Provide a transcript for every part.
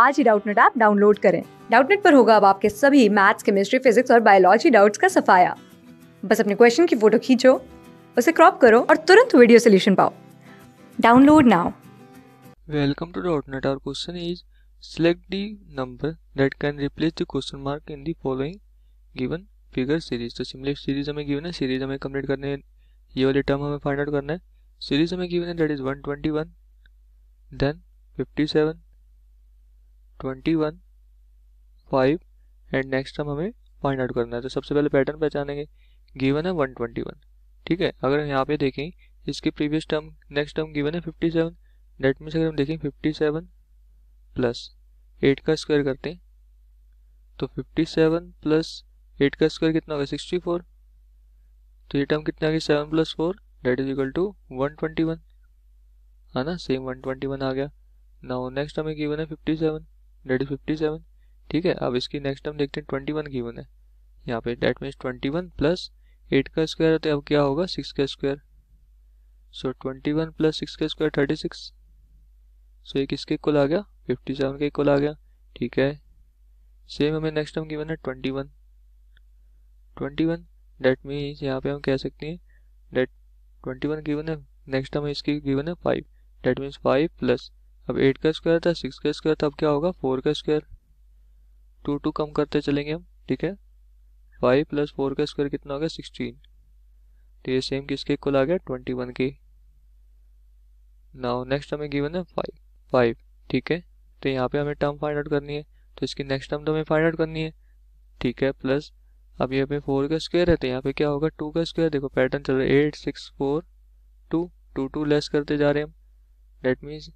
आज ही Doubtnut app download करें डाउटनेट पर होगा अब आपके सभी मैथ्स केमिस्ट्री फिजिक्स और बायोलॉजी डाउट्स का सफाया बस अपने क्वेश्चन की फोटो खींचो उसे क्रॉप करो और तुरंत वीडियो सोल्यूशन पाओ download now welcome to Doubtnut our question is select the number that can replace the question mark in the following given figure series तो सिमिलर सीरीज हमें गिवन है सीरीज हमें कंप्लीट करने ये वाले टर्म हमें find out करना है सीरीज हमें गिवन है that is 121 then 57 twenty one five and next term हमें फाइंड आउट करना है तो सबसे पहले पैटर्न पहचानेंगे गिवन है वन ट्वेंटी वन ठीक है अगर यहाँ पे देखें इसके previous term next term given है फिफ्टी सेवन डेट मीन्स अगर हम देखें फिफ्टी सेवन प्लस एट का स्क्वायर करते हैं तो फिफ्टी सेवन प्लस एट का स्क्वायर कितना होगा सिक्सटी फोर तो ये टर्म कितना हाँ आ गया seven plus four that is equal to one twenty one है ना सेम वन ट्वेंटी वन आ गया नाउ नेक्स्ट हमें गिवन है fifty seven that is fifty seven ठीक है अब इसकी नेक्स्ट टर्म देखते हैं ट्वेंटी वन की वन है यहाँ पे that means twenty one plus eight का स्क्वायर है तो अब क्या होगा सिक्स का square so twenty one plus six का स्क्वायर थर्टी सिक्स सो ये किसके इक्वल आ गया फिफ्टी सेवन के इक्वल आ गया ठीक है सेम हमें नेक्स्ट टर्म गिवन है twenty one twenty one that means यहाँ पे हम कह सकते हैं डेट ट्वेंटी वन वन है नेक्स्ट टर्म इसकी गिवन है five that means five plus अब एट का स्क्वायर था सिक्स का स्क्वायर था अब क्या होगा फोर का स्क्वायर टू टू कम करते चलेंगे हम ठीक है फाइव प्लस फोर का स्क्वायर कितना हो गया सिक्सटीन तो ये सेम किसके इक्वल आ गया ट्वेंटी वन के नाउ नेक्स्ट हमें गिवन है फाइव फाइव ठीक है तो यहाँ पे हमें टर्म फाइंड आउट करनी है तो इसकी नेक्स्ट टर्म तो हमें फाइंड आउट करनी है ठीक है प्लस अब ये पे फोर का स्क्वायर है तो यहाँ पे क्या होगा टू का स्क्वायर देखो पैटर्न चल रहा है eight six four two two two less करते जा रहे हैं हम डेट मीन्स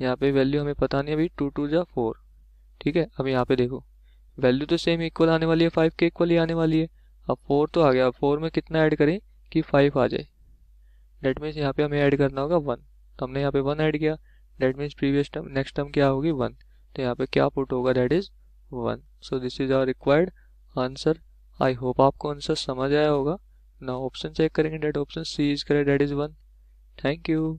यहाँ पे वैल्यू हमें पता नहीं अभी टू टू या फोर ठीक है अब यहाँ पे देखो वैल्यू तो सेम इक्वल आने वाली है फाइव के इक्वल ही आने वाली है अब फोर तो आ गया अब फोर में कितना ऐड करें कि फाइव आ जाए डेट मीन्स यहाँ पे हमें ऐड करना होगा वन तो हमने यहाँ पे वन ऐड किया that means previous term next term क्या होगी वन तो यहाँ पे क्या पुट होगा that is one so this is our required answer I hope आपको आंसर समझ आया होगा ना ऑप्शन चेक करेंगे that option C is correct that is one thank you